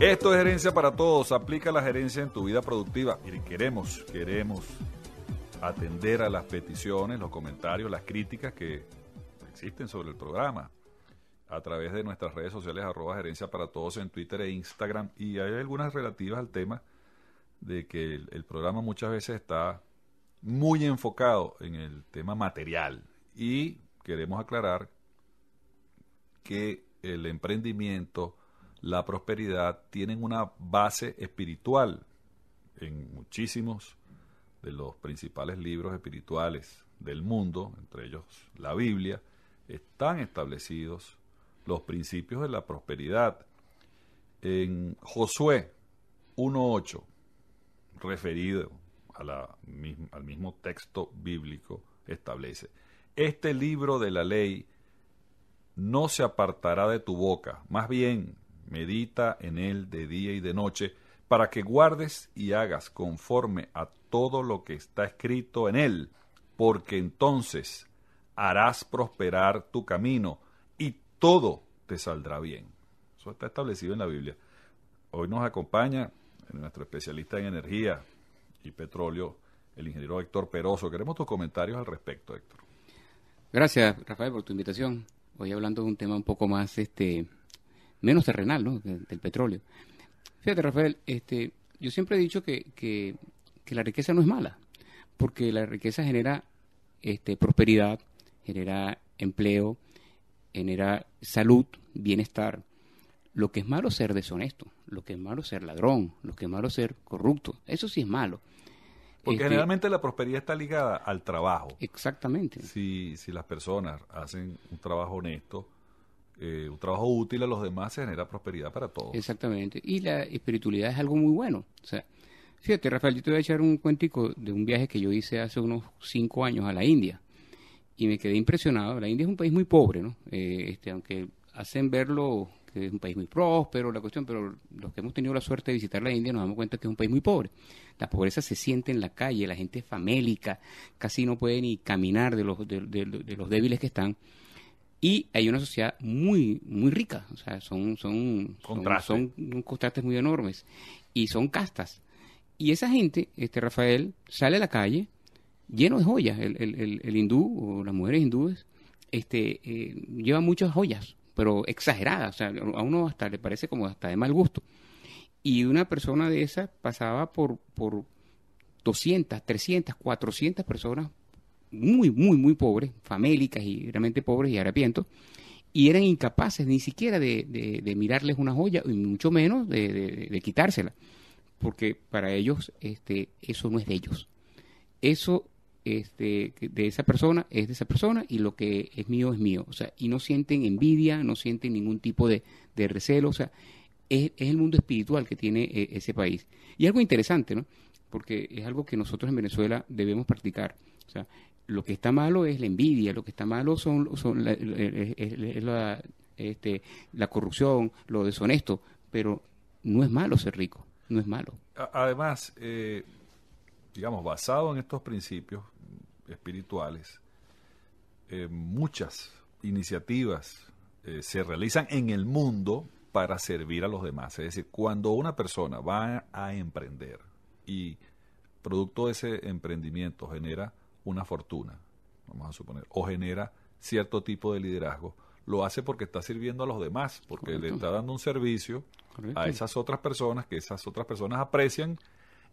Esto es Gerencia para Todos. Aplica la gerencia en tu vida productiva. Y queremos, queremos atender a las peticiones, los comentarios, las críticas que existen sobre el programa a través de nuestras redes sociales arroba gerencia para todos en Twitter e Instagram y hay algunas relativas al tema de que el programa muchas veces está muy enfocado en el tema material y queremos aclarar que el emprendimiento, la prosperidad tiene una base espiritual en muchísimos de los principales libros espirituales del mundo, entre ellos la Biblia, están establecidos los principios de la prosperidad. En Josué 1.8, referido a la, al mismo texto bíblico, establece, este libro de la ley no se apartará de tu boca, más bien medita en él de día y de noche, para que guardes y hagas conforme a todo lo que está escrito en él, porque entonces harás prosperar tu camino y todo te saldrá bien. Eso está establecido en la Biblia. Hoy nos acompaña nuestro especialista en energía y petróleo, el ingeniero Héctor Peroso. Queremos tus comentarios al respecto, Héctor. Gracias, Rafael, por tu invitación. Hoy hablando de un tema un poco más este, menos terrenal, ¿no? del petróleo. Fíjate, Rafael, este, yo siempre he dicho que, la riqueza no es mala, porque la riqueza genera este, prosperidad, genera empleo, genera salud, bienestar. Lo que es malo es ser deshonesto, lo que es malo es ser ladrón, lo que es malo es ser corrupto. Eso sí es malo. Porque este, generalmente la prosperidad está ligada al trabajo. Exactamente. Si, si las personas hacen un trabajo honesto, eh, un trabajo útil a los demás, se genera prosperidad para todos. Exactamente. Y la espiritualidad es algo muy bueno. O sea, fíjate, Rafael, yo te voy a echar un cuentico de un viaje que yo hice hace unos cinco años a la India. Y me quedé impresionado. La India es un país muy pobre, ¿no? Eh, este, aunque hacen verlo que es un país muy próspero, la cuestión, pero los que hemos tenido la suerte de visitar la India nos damos cuenta que es un país muy pobre. La pobreza se siente en la calle, la gente es famélica, casi no puede ni caminar de los, de los débiles que están. Y hay una sociedad muy, muy rica, o sea, son, son, son, contrastes muy enormes y son castas. Y esa gente, este Rafael, sale a la calle lleno de joyas. El, hindú o las mujeres hindúes este, eh, llevan muchas joyas, pero exageradas. a uno hasta le parece como hasta de mal gusto. Y una persona de esas pasaba por, por 200, 300, 400 personas muy, muy, muy pobres, famélicas y realmente pobres y harapientos, y eran incapaces ni siquiera de, mirarles una joya, y mucho menos de, quitársela, porque para ellos este, eso no es de ellos. Eso este, de esa persona es de esa persona y lo que es mío es mío. O sea, y no sienten envidia, no sienten ningún tipo de, recelo. O sea, es, el mundo espiritual que tiene eh, ese país. Y algo interesante, ¿no? Porque es algo que nosotros en Venezuela debemos practicar. O sea, lo que está malo es la envidia, lo que está malo son, son la, es la, este, la corrupción, lo deshonesto, pero no es malo ser rico, no es malo. Además, eh, digamos, basado en estos principios espirituales, eh, muchas iniciativas eh, se realizan en el mundo para servir a los demás. Es decir, cuando una persona va a emprender y producto de ese emprendimiento genera una fortuna, vamos a suponer, o genera cierto tipo de liderazgo, lo hace porque está sirviendo a los demás, porque le está dando un servicio a esas otras personas que esas otras personas aprecian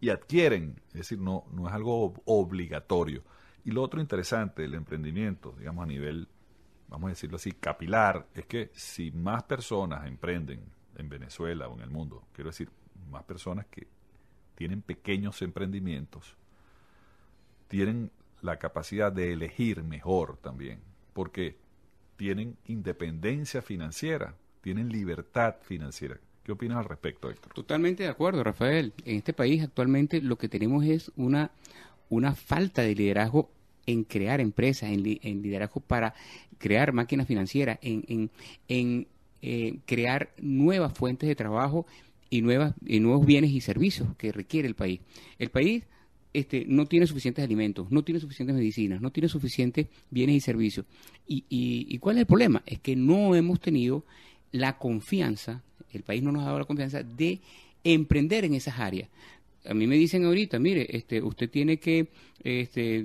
y adquieren. Es decir, no, no es algo obligatorio. Y lo otro interesante del emprendimiento, digamos a nivel, vamos a decirlo así, capilar, es que si más personas emprenden en Venezuela o en el mundo, quiero decir, más personas que tienen pequeños emprendimientos, tienen la capacidad de elegir mejor también, porque tienen independencia financiera, tienen libertad financiera. ¿Qué opinas al respecto, Héctor? Totalmente de acuerdo, Rafael. En este país actualmente lo que tenemos es una, una falta de liderazgo en crear empresas, en, liderazgo para crear máquinas financieras, en, en, en eh, crear nuevas fuentes de trabajo y, nuevas, y nuevos bienes y servicios que requiere el país. El país este, no tiene suficientes alimentos, no tiene suficientes medicinas, no tiene suficientes bienes y servicios. Y, cuál es el problema? Es que no hemos tenido la confianza, el país no nos ha dado la confianza de emprender en esas áreas a mí me dicen ahorita, mire, este, usted tiene que, este,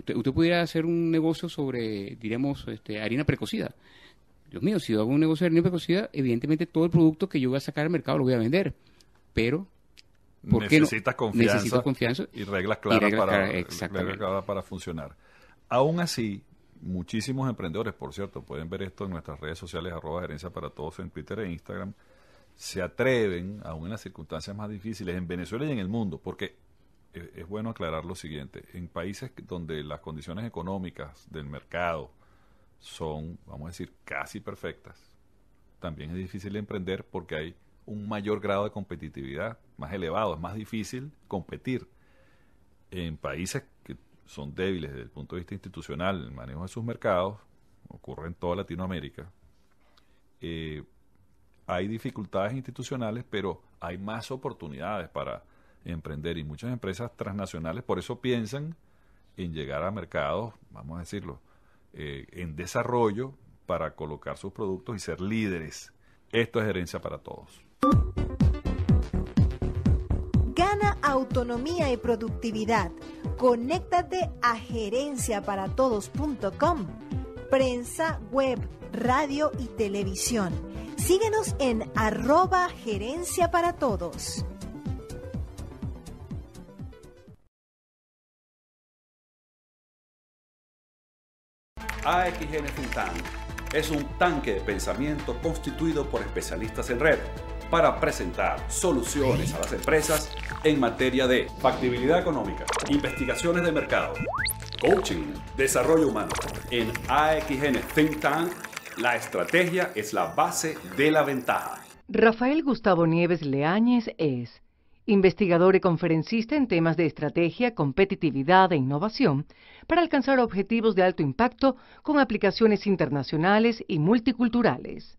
usted, pudiera hacer un negocio sobre, diremos, este, harina precocida. Dios mío, si yo hago un negocio de harina precocida, evidentemente todo el producto que yo voy a sacar al mercado lo voy a vender, pero necesitas confianza, y reglas claras, para, para funcionar. Aún así, muchísimos emprendedores, por cierto, pueden ver esto en nuestras redes sociales, arroba gerencia para todos en Twitter e Instagram, se atreven, aún en las circunstancias más difíciles, en Venezuela y en el mundo, porque e, es bueno aclarar lo siguiente, en países donde las condiciones económicas del mercado son, vamos a decir, casi perfectas, también es difícil emprender porque hay un mayor grado de competitividad, más elevado, es más difícil competir en países que son débiles desde el punto de vista institucional, el manejo de sus mercados, ocurre en toda Latinoamérica. Eh, hay dificultades institucionales, pero hay más oportunidades para emprender y muchas empresas transnacionales por eso piensan en llegar a mercados, vamos a decirlo, eh, en desarrollo para colocar sus productos y ser líderes. Esto es herencia para todos. Gana autonomía y productividad. Conéctate a gerenciaparatodos.com. Prensa, web, radio y televisión. Síguenos en arroba gerencia para todos. AXN es un tanque de pensamiento constituido por especialistas en red para presentar soluciones a las empresas en materia de factibilidad económica, investigaciones de mercado, coaching, desarrollo humano. En AXN Think Tank, la estrategia es la base de la ventaja. Rafael Gustavo Nieves Leáñez es investigador y conferencista en temas de estrategia, competitividad e innovación para alcanzar objetivos de alto impacto con aplicaciones internacionales y multiculturales.